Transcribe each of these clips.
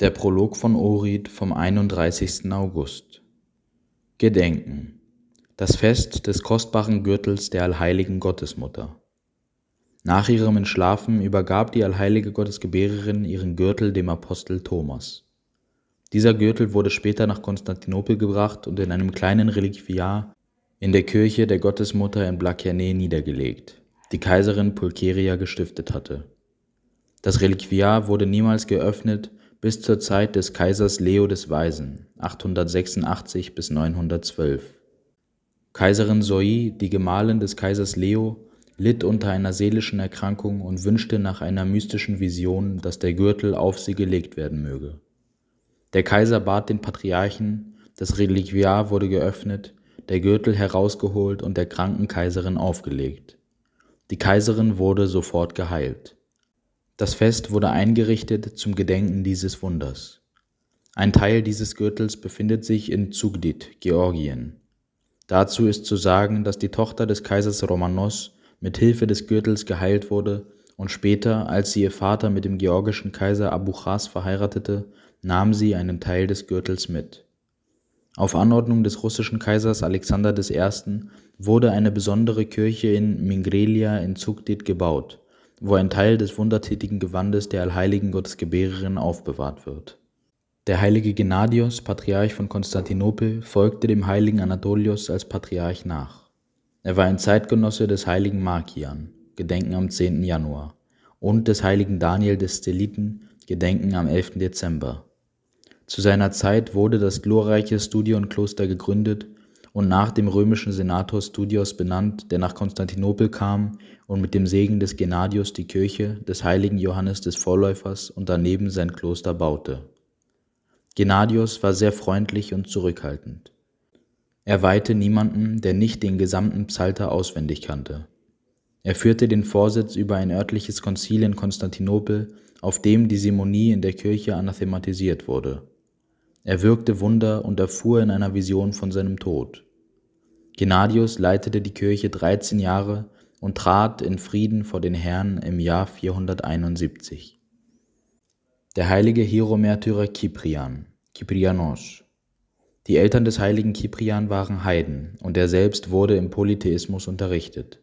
Der Prolog von Orid vom 31. August. Gedenken. Das Fest des kostbaren Gürtels der allheiligen Gottesmutter. Nach ihrem Entschlafen übergab die allheilige Gottesgebärerin ihren Gürtel dem Apostel Thomas. Dieser Gürtel wurde später nach Konstantinopel gebracht und in einem kleinen Reliquiar in der Kirche der Gottesmutter in Blakerne niedergelegt, die Kaiserin Pulcheria gestiftet hatte. Das Reliquiar wurde niemals geöffnet bis zur Zeit des Kaisers Leo des Weisen (886 bis 912). Kaiserin Zoe, die Gemahlin des Kaisers Leo, litt unter einer seelischen Erkrankung und wünschte nach einer mystischen Vision, dass der Gürtel auf sie gelegt werden möge. Der Kaiser bat den Patriarchen, das Reliquiar wurde geöffnet, der Gürtel herausgeholt und der kranken Kaiserin aufgelegt. Die Kaiserin wurde sofort geheilt das Fest wurde eingerichtet zum Gedenken dieses Wunders. Ein Teil dieses Gürtels befindet sich in Zugdit, Georgien. Dazu ist zu sagen, dass die Tochter des Kaisers Romanos mit Hilfe des Gürtels geheilt wurde und später, als sie ihr Vater mit dem georgischen Kaiser Abuchas verheiratete, nahm sie einen Teil des Gürtels mit. Auf Anordnung des russischen Kaisers Alexander I. wurde eine besondere Kirche in Mingrelia in Zugdit gebaut, wo ein Teil des wundertätigen Gewandes der allheiligen Gottesgebärerin aufbewahrt wird. Der heilige Gennadios, Patriarch von Konstantinopel, folgte dem heiligen Anatolios als Patriarch nach. Er war ein Zeitgenosse des heiligen Markian, Gedenken am 10. Januar, und des heiligen Daniel des Steliten, Gedenken am 11. Dezember. Zu seiner Zeit wurde das glorreiche Studienkloster gegründet und nach dem römischen Senator Studios benannt, der nach Konstantinopel kam und mit dem Segen des Gennadius die Kirche des heiligen Johannes des Vorläufers und daneben sein Kloster baute. Gennadius war sehr freundlich und zurückhaltend. Er weihte niemanden, der nicht den gesamten Psalter auswendig kannte. Er führte den Vorsitz über ein örtliches Konzil in Konstantinopel, auf dem die Simonie in der Kirche anathematisiert wurde. Er wirkte Wunder und erfuhr in einer Vision von seinem Tod. Gennadius leitete die Kirche 13 Jahre und trat in Frieden vor den Herrn im Jahr 471. Der heilige Hieromärtyrer Kyprian, Kyprianos. Die Eltern des heiligen Kyprian waren Heiden und er selbst wurde im Polytheismus unterrichtet.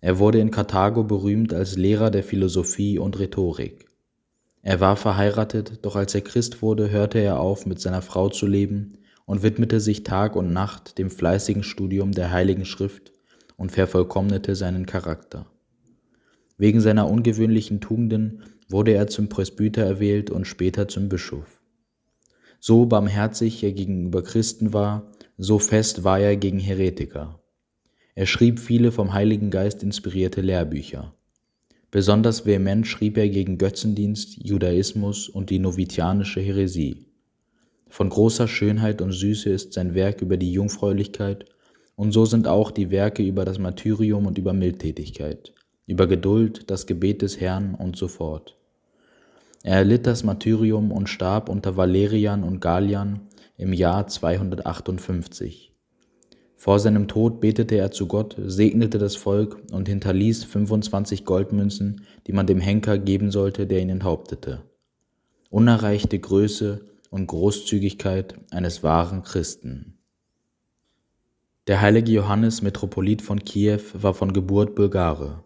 Er wurde in Karthago berühmt als Lehrer der Philosophie und Rhetorik. Er war verheiratet, doch als er Christ wurde, hörte er auf, mit seiner Frau zu leben und widmete sich Tag und Nacht dem fleißigen Studium der Heiligen Schrift und vervollkommnete seinen Charakter. Wegen seiner ungewöhnlichen Tugenden wurde er zum Presbyter erwählt und später zum Bischof. So barmherzig er gegenüber Christen war, so fest war er gegen Heretiker. Er schrieb viele vom Heiligen Geist inspirierte Lehrbücher. Besonders vehement schrieb er gegen Götzendienst, Judaismus und die novitianische Häresie. Von großer Schönheit und Süße ist sein Werk über die Jungfräulichkeit, und so sind auch die Werke über das Martyrium und über Mildtätigkeit, über Geduld, das Gebet des Herrn und so fort. Er erlitt das Martyrium und starb unter Valerian und Galian im Jahr 258. Vor seinem Tod betete er zu Gott, segnete das Volk und hinterließ 25 Goldmünzen, die man dem Henker geben sollte, der ihn enthauptete. Unerreichte Größe, und Großzügigkeit eines wahren Christen. Der heilige Johannes, Metropolit von Kiew, war von Geburt Bulgare.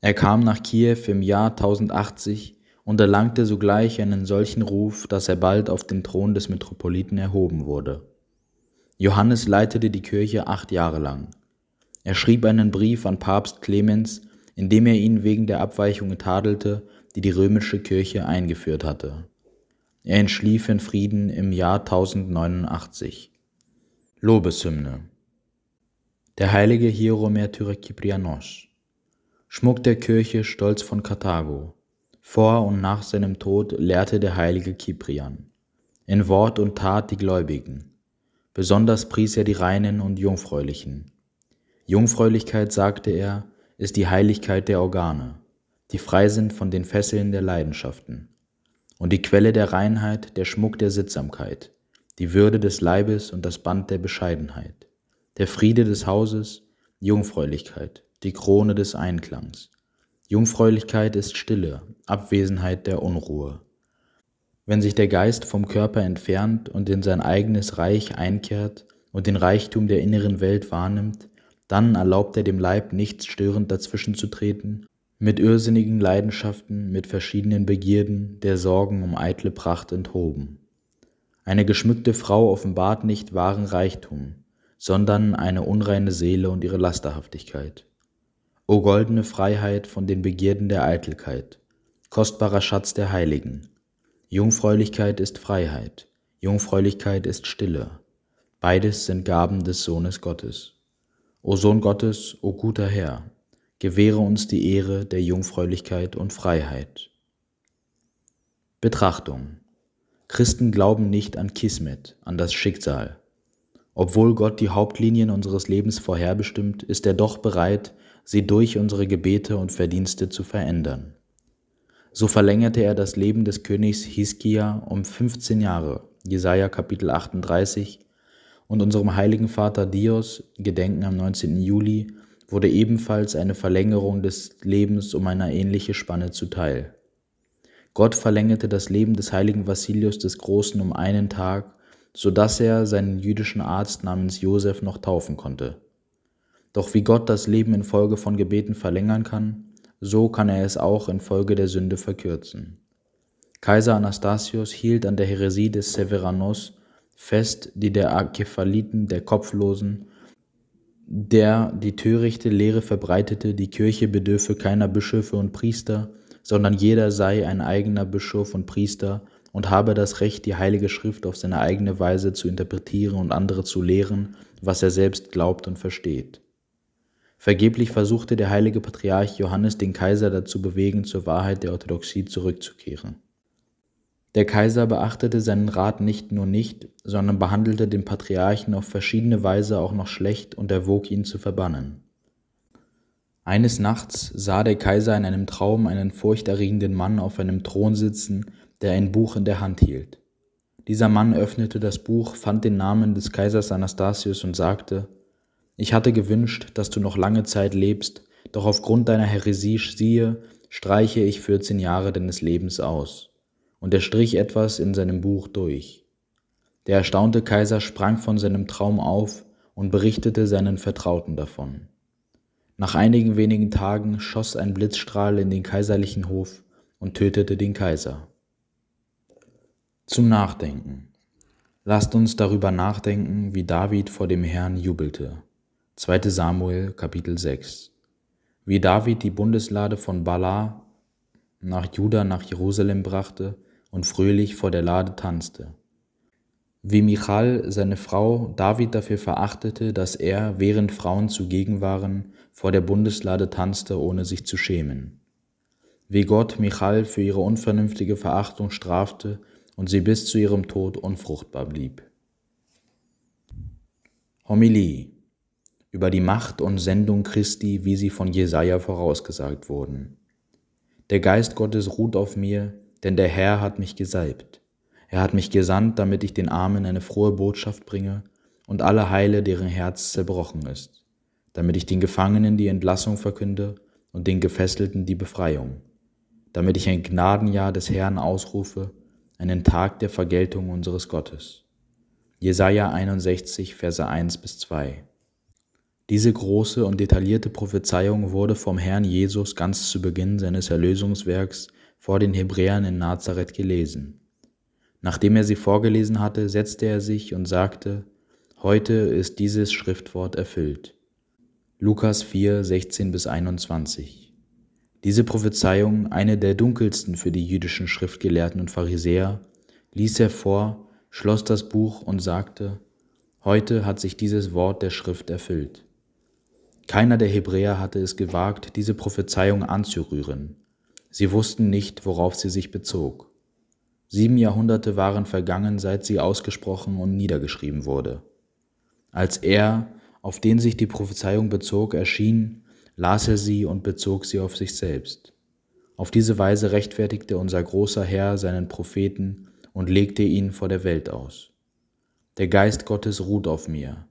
Er kam nach Kiew im Jahr 1080 und erlangte sogleich einen solchen Ruf, dass er bald auf den Thron des Metropoliten erhoben wurde. Johannes leitete die Kirche acht Jahre lang. Er schrieb einen Brief an Papst Clemens, in dem er ihn wegen der Abweichungen tadelte, die die römische Kirche eingeführt hatte. Er entschlief in Frieden im Jahr 1089. Lobeshymne. Der heilige Hieromertyrer Kyprianos. Schmuck der Kirche, Stolz von Karthago. Vor und nach seinem Tod lehrte der heilige Kyprian. In Wort und Tat die Gläubigen. Besonders pries er die Reinen und Jungfräulichen. Jungfräulichkeit, sagte er, ist die Heiligkeit der Organe, die frei sind von den Fesseln der Leidenschaften und die Quelle der Reinheit, der Schmuck der Sittsamkeit, die Würde des Leibes und das Band der Bescheidenheit, der Friede des Hauses, Jungfräulichkeit, die Krone des Einklangs. Jungfräulichkeit ist Stille, Abwesenheit der Unruhe. Wenn sich der Geist vom Körper entfernt und in sein eigenes Reich einkehrt und den Reichtum der inneren Welt wahrnimmt, dann erlaubt er dem Leib nichts störend dazwischen zu treten mit irrsinnigen Leidenschaften, mit verschiedenen Begierden, der Sorgen um eitle Pracht enthoben. Eine geschmückte Frau offenbart nicht wahren Reichtum, sondern eine unreine Seele und ihre Lasterhaftigkeit. O goldene Freiheit von den Begierden der Eitelkeit, kostbarer Schatz der Heiligen. Jungfräulichkeit ist Freiheit, Jungfräulichkeit ist Stille. Beides sind Gaben des Sohnes Gottes. O Sohn Gottes, o guter Herr, gewähre uns die Ehre der Jungfräulichkeit und Freiheit. Betrachtung. Christen glauben nicht an Kismet, an das Schicksal. Obwohl Gott die Hauptlinien unseres Lebens vorherbestimmt, ist er doch bereit, sie durch unsere Gebete und Verdienste zu verändern. So verlängerte er das Leben des Königs Hiskia um 15 Jahre, Jesaja Kapitel 38, und unserem heiligen Vater Dios, Gedenken am 19. Juli, wurde ebenfalls eine Verlängerung des Lebens um eine ähnliche Spanne zuteil. Gott verlängerte das Leben des heiligen Vassilius des Großen um einen Tag, so dass er seinen jüdischen Arzt namens Josef noch taufen konnte. Doch wie Gott das Leben infolge von Gebeten verlängern kann, so kann er es auch infolge der Sünde verkürzen. Kaiser Anastasius hielt an der Häresie des Severanos fest, die der Akephaliten, der Kopflosen, der die törichte Lehre verbreitete, die Kirche bedürfe keiner Bischöfe und Priester, sondern jeder sei ein eigener Bischof und Priester und habe das Recht, die Heilige Schrift auf seine eigene Weise zu interpretieren und andere zu lehren, was er selbst glaubt und versteht. Vergeblich versuchte der heilige Patriarch Johannes den Kaiser dazu bewegen, zur Wahrheit der Orthodoxie zurückzukehren. Der Kaiser beachtete seinen Rat nicht nur nicht, sondern behandelte den Patriarchen auf verschiedene Weise auch noch schlecht und erwog ihn zu verbannen. Eines Nachts sah der Kaiser in einem Traum einen furchterregenden Mann auf einem Thron sitzen, der ein Buch in der Hand hielt. Dieser Mann öffnete das Buch, fand den Namen des Kaisers Anastasius und sagte, ich hatte gewünscht, dass du noch lange Zeit lebst, doch aufgrund deiner Heresie siehe, streiche ich 14 Jahre deines Lebens aus und er strich etwas in seinem Buch durch. Der erstaunte Kaiser sprang von seinem Traum auf und berichtete seinen Vertrauten davon. Nach einigen wenigen Tagen schoss ein Blitzstrahl in den kaiserlichen Hof und tötete den Kaiser. Zum Nachdenken. Lasst uns darüber nachdenken, wie David vor dem Herrn jubelte. 2 Samuel Kapitel 6. Wie David die Bundeslade von Bala nach Juda nach Jerusalem brachte und fröhlich vor der Lade tanzte. Wie Michal seine Frau David dafür verachtete, dass er, während Frauen zugegen waren, vor der Bundeslade tanzte, ohne sich zu schämen. Wie Gott Michal für ihre unvernünftige Verachtung strafte und sie bis zu ihrem Tod unfruchtbar blieb. Homilie über die Macht und Sendung Christi, wie sie von Jesaja vorausgesagt wurden. Der Geist Gottes ruht auf mir, denn der Herr hat mich gesalbt. Er hat mich gesandt, damit ich den Armen eine frohe Botschaft bringe und alle heile, deren Herz zerbrochen ist, damit ich den Gefangenen die Entlassung verkünde und den Gefesselten die Befreiung, damit ich ein Gnadenjahr des Herrn ausrufe, einen Tag der Vergeltung unseres Gottes. Jesaja 61, Verse 1 bis 2. Diese große und detaillierte Prophezeiung wurde vom Herrn Jesus ganz zu Beginn seines Erlösungswerks vor den Hebräern in Nazareth gelesen. Nachdem er sie vorgelesen hatte, setzte er sich und sagte, Heute ist dieses Schriftwort erfüllt. Lukas 4, 16 bis 21. Diese Prophezeiung, eine der dunkelsten für die jüdischen Schriftgelehrten und Pharisäer, ließ er vor, schloss das Buch und sagte, Heute hat sich dieses Wort der Schrift erfüllt. Keiner der Hebräer hatte es gewagt, diese Prophezeiung anzurühren. Sie wussten nicht, worauf sie sich bezog. Sieben Jahrhunderte waren vergangen, seit sie ausgesprochen und niedergeschrieben wurde. Als er, auf den sich die Prophezeiung bezog, erschien, las er sie und bezog sie auf sich selbst. Auf diese Weise rechtfertigte unser großer Herr seinen Propheten und legte ihn vor der Welt aus. Der Geist Gottes ruht auf mir.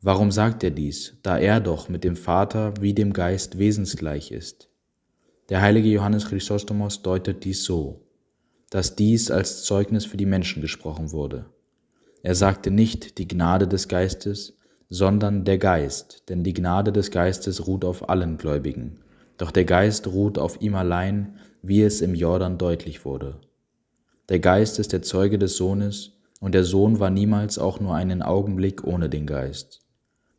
Warum sagt er dies, da er doch mit dem Vater wie dem Geist wesensgleich ist? Der heilige Johannes Chrysostomos deutet dies so, dass dies als Zeugnis für die Menschen gesprochen wurde. Er sagte nicht die Gnade des Geistes, sondern der Geist, denn die Gnade des Geistes ruht auf allen Gläubigen, doch der Geist ruht auf ihm allein, wie es im Jordan deutlich wurde. Der Geist ist der Zeuge des Sohnes, und der Sohn war niemals auch nur einen Augenblick ohne den Geist.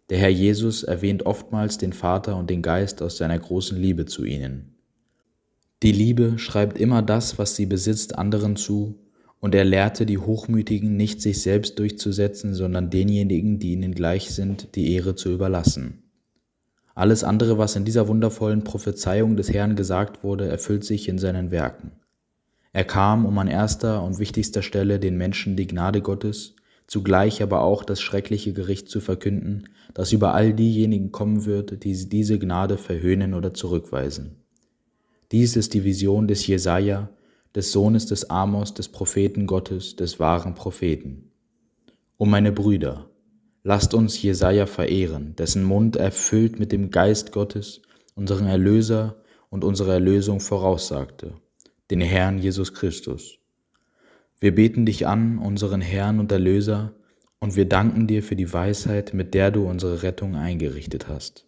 Der Herr Jesus erwähnt oftmals den Vater und den Geist aus seiner großen Liebe zu ihnen. Die Liebe schreibt immer das, was sie besitzt, anderen zu, und er lehrte die Hochmütigen nicht sich selbst durchzusetzen, sondern denjenigen, die ihnen gleich sind, die Ehre zu überlassen. Alles andere, was in dieser wundervollen Prophezeiung des Herrn gesagt wurde, erfüllt sich in seinen Werken. Er kam, um an erster und wichtigster Stelle den Menschen die Gnade Gottes, zugleich aber auch das schreckliche Gericht zu verkünden, das über all diejenigen kommen wird, die diese Gnade verhöhnen oder zurückweisen. Dies ist die Vision des Jesaja, des Sohnes des Amos, des Propheten Gottes, des wahren Propheten. O meine Brüder, lasst uns Jesaja verehren, dessen Mund erfüllt mit dem Geist Gottes, unseren Erlöser und unsere Erlösung voraussagte, den Herrn Jesus Christus. Wir beten dich an, unseren Herrn und Erlöser, und wir danken dir für die Weisheit, mit der du unsere Rettung eingerichtet hast.